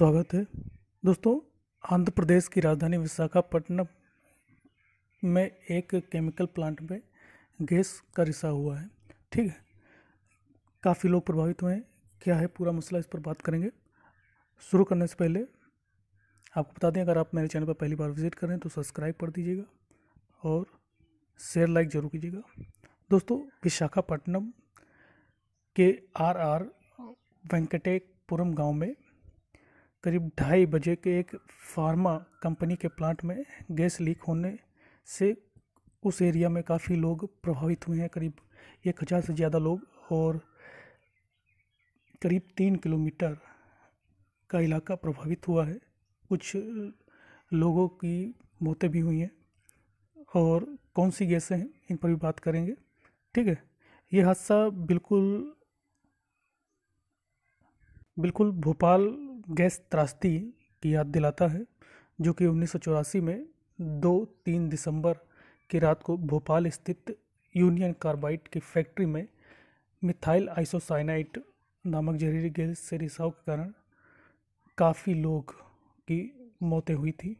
स्वागत है दोस्तों आंध्र प्रदेश की राजधानी विशाखापट्टनम में एक केमिकल प्लांट में गैस का रिसा हुआ है ठीक है काफ़ी लोग प्रभावित हुए हैं क्या है पूरा मसला इस पर बात करेंगे शुरू करने से पहले आपको बता दें अगर आप मेरे चैनल पर पहली बार विजिट कर रहे हैं तो सब्सक्राइब कर दीजिएगा और शेयर लाइक ज़रूर कीजिएगा दोस्तों विशाखापट्टनम के आर आर वेंकटेपुरम गांव में करीब ढाई बजे के एक फार्मा कंपनी के प्लांट में गैस लीक होने से उस एरिया में काफ़ी लोग प्रभावित हुए हैं करीब एक हज़ार से ज़्यादा लोग और करीब तीन किलोमीटर का इलाका प्रभावित हुआ है कुछ लोगों की मौतें भी हुई हैं और कौन सी गैसें हैं इन पर भी बात करेंगे ठीक है ये हादसा बिल्कुल बिल्कुल भोपाल गैस त्रास्ती की याद दिलाता है जो कि उन्नीस में दो तीन दिसंबर की रात को भोपाल स्थित यूनियन कार्बाइड की फैक्ट्री में मिथाइल आइसोसाइनाइट नामक जहरीली गैस से रिसाव के कारण काफ़ी लोग की मौतें हुई थी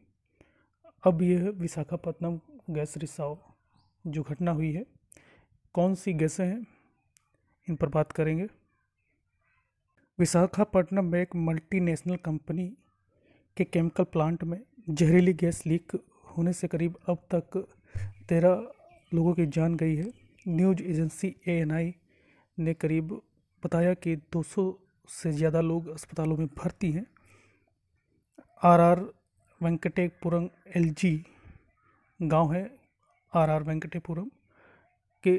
अब यह विशाखापट्टनम गैस रिसाव जो घटना हुई है कौन सी गैसें हैं इन पर बात करेंगे विशाखापट्टनम में एक मल्टीनेशनल कंपनी के केमिकल प्लांट में जहरीली गैस लीक होने से करीब अब तक तेरह लोगों की जान गई है न्यूज एजेंसी ए ने करीब बताया कि 200 से ज़्यादा लोग अस्पतालों में भर्ती हैं R R Venkatapuram L G गाँव है आर आर वेंकटेपुरम के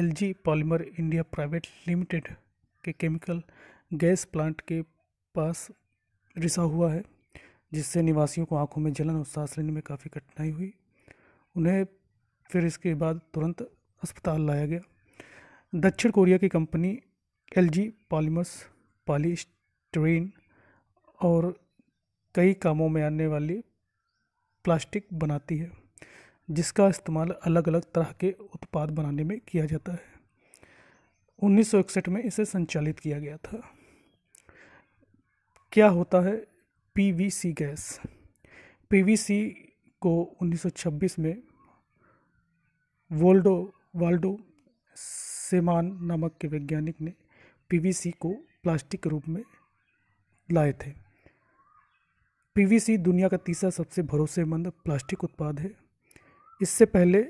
L G Polymer India Private Limited के केमिकल गैस प्लांट के पास रिसा हुआ है जिससे निवासियों को आंखों में जलन और सांस लेने में काफ़ी कठिनाई हुई उन्हें फिर इसके बाद तुरंत अस्पताल लाया गया दक्षिण कोरिया की company L G Polymers polystyrene और कई कामों में आने वाली प्लास्टिक बनाती है जिसका इस्तेमाल अलग अलग तरह के उत्पाद बनाने में किया जाता है उन्नीस में इसे संचालित किया गया था क्या होता है पीवीसी गैस पीवीसी को 1926 में वोल्डो वाल्डो सेमान नामक के वैज्ञानिक ने पीवीसी को प्लास्टिक के रूप में लाए थे पीवीसी दुनिया का तीसरा सबसे भरोसेमंद प्लास्टिक उत्पाद है इससे पहले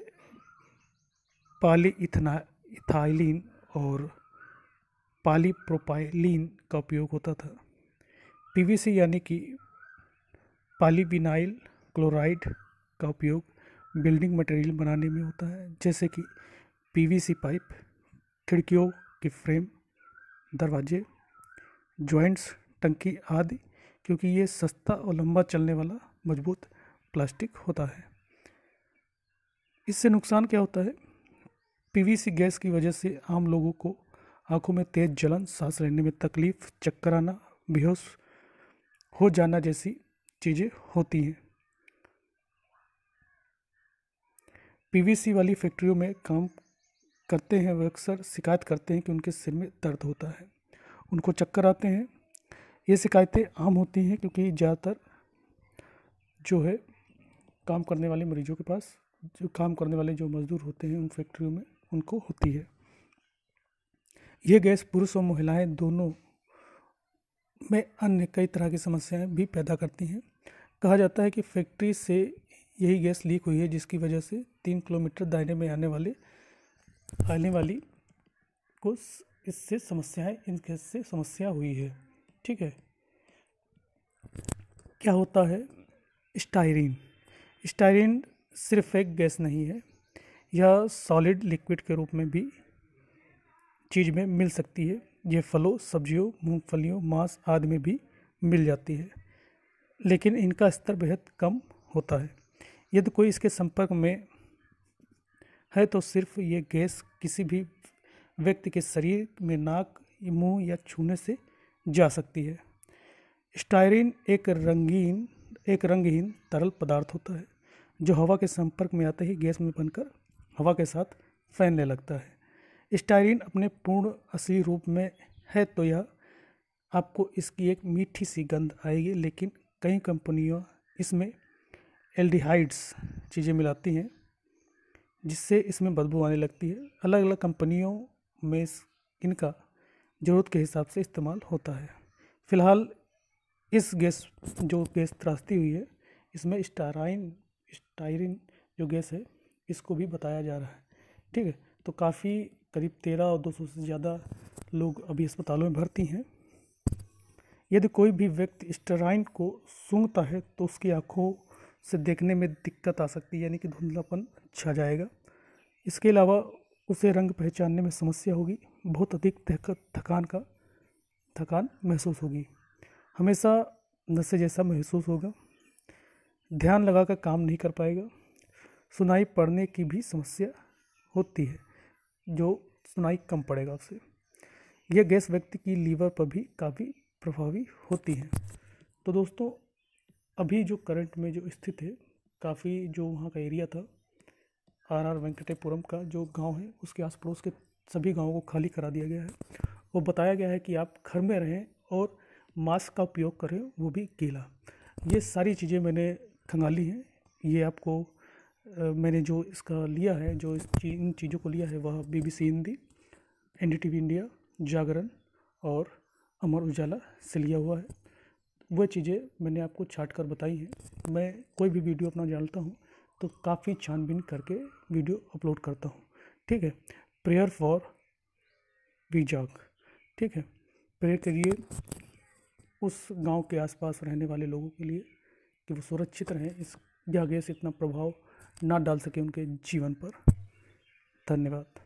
पाली इथना इथाइलिन और पाली प्रोपाइलिन का उपयोग होता था पीवीसी यानी कि पालीविनाइल क्लोराइड का उपयोग बिल्डिंग मटेरियल बनाने में होता है जैसे कि पीवीसी पाइप खिड़कियों के फ्रेम दरवाजे जॉइंट्स टंकी आदि क्योंकि ये सस्ता और लंबा चलने वाला मजबूत प्लास्टिक होता है इससे नुकसान क्या होता है पीवीसी गैस की वजह से आम लोगों को आंखों में तेज जलन सांस लेने में तकलीफ चक्कर आना बेहोश हो जाना जैसी चीज़ें होती हैं पीवीसी वाली फैक्ट्रियों में काम करते हैं वह अक्सर शिकायत करते हैं कि उनके सिर में दर्द होता है उनको चक्कर आते हैं ये शिकायतें आम होती हैं क्योंकि ज़्यादातर जो है काम करने वाले मरीजों के पास जो काम करने वाले जो मज़दूर होते हैं उन फैक्ट्रियों में उनको होती है ये गैस पुरुष और महिलाएं दोनों में अन्य कई तरह की समस्याएं भी पैदा करती हैं कहा जाता है कि फैक्ट्री से यही गैस लीक हुई है जिसकी वजह से तीन किलोमीटर दायरे में आने वाले आने वाली को इससे समस्याएं इन गैस से समस्या हुई है ठीक है क्या होता है स्टायरीन स्टायरीन सिर्फ एक गैस नहीं है यह सॉलिड लिक्विड के रूप में भी चीज़ में मिल सकती है ये फलों सब्जियों मूंगफलियों मांस आदि में भी मिल जाती है लेकिन इनका स्तर बेहद कम होता है यदि कोई इसके संपर्क में है तो सिर्फ ये गैस किसी भी व्यक्ति के शरीर में नाक मुंह या छूने से जा सकती है स्टायरिन एक रंगीन एक रंगहीन तरल पदार्थ होता है जो हवा के संपर्क में आते ही गैस में बनकर हवा के साथ फैलने लगता है स्टाइरिन अपने पूर्ण असली रूप में है तो यह आपको इसकी एक मीठी सी गंध आएगी लेकिन कई कंपनियों इसमें एल्डिहाइड्स चीज़ें मिलाती हैं जिससे इसमें बदबू आने लगती है अलग अलग कंपनियों में इनका ज़रूरत के हिसाब से इस्तेमाल होता है फ़िलहाल इस गैस जो गैस त्रासती हुई है इसमें स्टाराइन स्टाइरिन जो गैस है इसको भी बताया जा रहा है ठीक है तो काफ़ी करीब तेरह और दो सौ से ज़्यादा लोग अभी अस्पतालों में भर्ती हैं यदि कोई भी व्यक्ति स्टेराइन को सूंघता है तो उसकी आँखों से देखने में दिक्कत आ सकती है यानी कि धुंधलापन छा जाएगा इसके अलावा उसे रंग पहचानने में समस्या होगी बहुत अधिक थकान का थकान महसूस होगी हमेशा नशे जैसा महसूस होगा ध्यान लगाकर काम नहीं कर पाएगा सुनाई पड़ने की भी समस्या होती है जो सुनाई कम पड़ेगा उसे यह गैस व्यक्ति की लीवर पर भी काफ़ी प्रभावी होती है तो दोस्तों अभी जो करंट में जो स्थित है काफ़ी जो वहाँ का एरिया था आर आर वेंकटेपुरम का जो गांव है उसके आस पड़ोस के सभी गांवों को खाली करा दिया गया है वो बताया गया है कि आप घर में रहें और मास्क का उपयोग करें वो भी गीला ये सारी चीज़ें मैंने खंगाली हैं ये आपको मैंने जो इसका लिया है जो इस चीज इन चीज़ों को लिया है वह बीबीसी हिंदी एन इंडिया जागरण और अमर उजाला से लिया हुआ है वह चीज़ें मैंने आपको छाट कर बताई हैं मैं कोई भी वीडियो अपना जानता हूँ तो काफ़ी छानबीन करके वीडियो अपलोड करता हूँ ठीक है प्रेयर फॉर वी जाग ठीक है प्रेयर के लिए उस गांव के आसपास रहने वाले लोगों के लिए कि वो सुरक्षित रहें इस जागे से इतना प्रभाव ना डाल सके उनके जीवन पर धन्यवाद